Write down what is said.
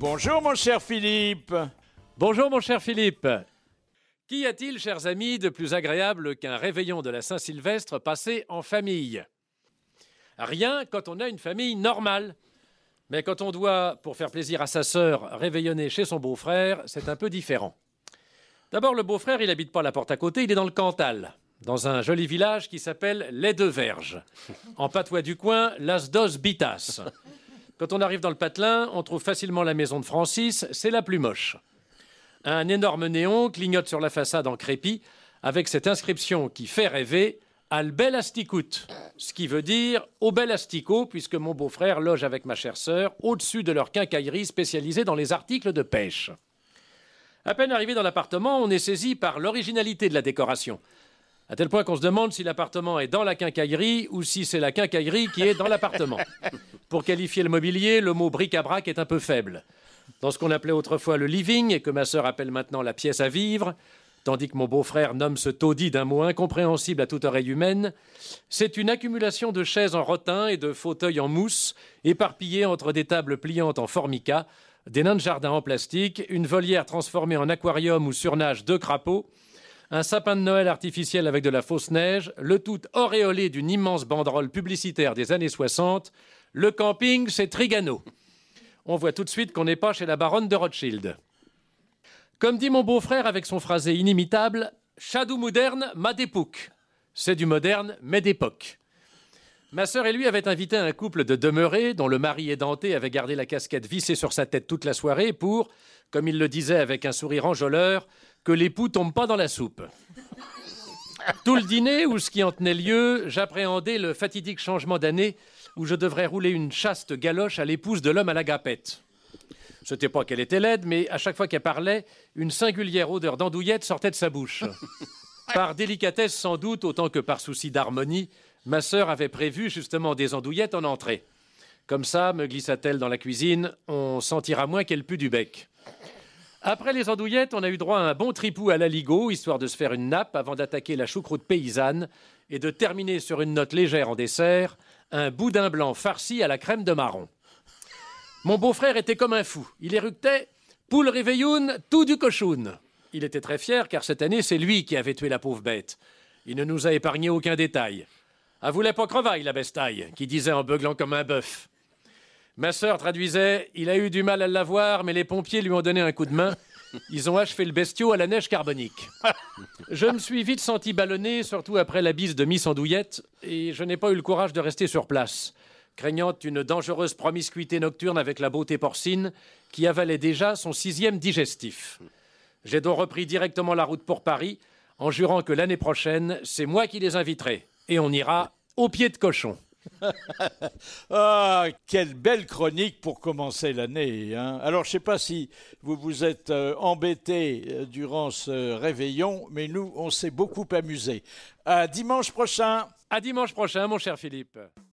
Bonjour mon cher Philippe. Bonjour mon cher Philippe. Qu'y a-t-il, chers amis, de plus agréable qu'un réveillon de la Saint-Sylvestre passé en famille Rien quand on a une famille normale. Mais quand on doit, pour faire plaisir à sa sœur, réveillonner chez son beau-frère, c'est un peu différent. D'abord, le beau-frère, il n'habite pas la porte à côté, il est dans le Cantal, dans un joli village qui s'appelle Les Deux Verges. En patois du coin, Las Dos Bitas. Quand on arrive dans le patelin, on trouve facilement la maison de Francis, c'est la plus moche. Un énorme néon clignote sur la façade en crépi avec cette inscription qui fait rêver Al bel ce qui veut dire au bel asticot, puisque mon beau-frère loge avec ma chère sœur au-dessus de leur quincaillerie spécialisée dans les articles de pêche. À peine arrivé dans l'appartement, on est saisi par l'originalité de la décoration à tel point qu'on se demande si l'appartement est dans la quincaillerie ou si c'est la quincaillerie qui est dans l'appartement. Pour qualifier le mobilier, le mot bric-à-brac est un peu faible. Dans ce qu'on appelait autrefois le living et que ma sœur appelle maintenant la pièce à vivre, tandis que mon beau-frère nomme ce taudis d'un mot incompréhensible à toute oreille humaine, c'est une accumulation de chaises en rotin et de fauteuils en mousse, éparpillés entre des tables pliantes en formica, des nains de jardin en plastique, une volière transformée en aquarium où surnage deux crapauds, un sapin de Noël artificiel avec de la fausse neige, le tout auréolé d'une immense banderole publicitaire des années 60. Le camping, c'est Trigano. On voit tout de suite qu'on n'est pas chez la baronne de Rothschild. Comme dit mon beau-frère avec son phrasé inimitable, Chadou moderne, ma d'époque. C'est du moderne, mais d'époque. Ma sœur et lui avaient invité un couple de demeurés dont le mari édenté avait gardé la casquette vissée sur sa tête toute la soirée pour, comme il le disait avec un sourire enjôleur, que l'époux poux tombent pas dans la soupe. Tout le dîner, ou ce qui en tenait lieu, j'appréhendais le fatidique changement d'année où je devrais rouler une chaste galoche à l'épouse de l'homme à la gapette. C'était pas qu'elle était laide, mais à chaque fois qu'elle parlait, une singulière odeur d'andouillette sortait de sa bouche. Par délicatesse sans doute, autant que par souci d'harmonie, ma sœur avait prévu justement des andouillettes en entrée. Comme ça, me glissa-t-elle dans la cuisine, on sentira moins qu'elle pue du bec. Après les andouillettes, on a eu droit à un bon tripou à l'aligo, histoire de se faire une nappe avant d'attaquer la choucroute paysanne et de terminer sur une note légère en dessert, un boudin blanc farci à la crème de marron. Mon beau-frère était comme un fou. Il éructait Poule réveilloun, tout du cochon. Il était très fier car cette année, c'est lui qui avait tué la pauvre bête. Il ne nous a épargné aucun détail. À vous l'époque pas la bestaille, qui disait en beuglant comme un bœuf. Ma sœur traduisait Il a eu du mal à l'avoir, mais les pompiers lui ont donné un coup de main. Ils ont achevé le bestiau à la neige carbonique. Je me suis vite senti ballonné, surtout après la bise de Miss Andouillette, et je n'ai pas eu le courage de rester sur place, craignant une dangereuse promiscuité nocturne avec la beauté porcine qui avalait déjà son sixième digestif. J'ai donc repris directement la route pour Paris, en jurant que l'année prochaine, c'est moi qui les inviterai, et on ira au pied de cochon. ah, quelle belle chronique pour commencer l'année. Hein. Alors, je ne sais pas si vous vous êtes euh, embêté embêtés euh, durant ce réveillon, mais nous, on s'est beaucoup amusés. À dimanche prochain. À dimanche prochain, mon cher Philippe.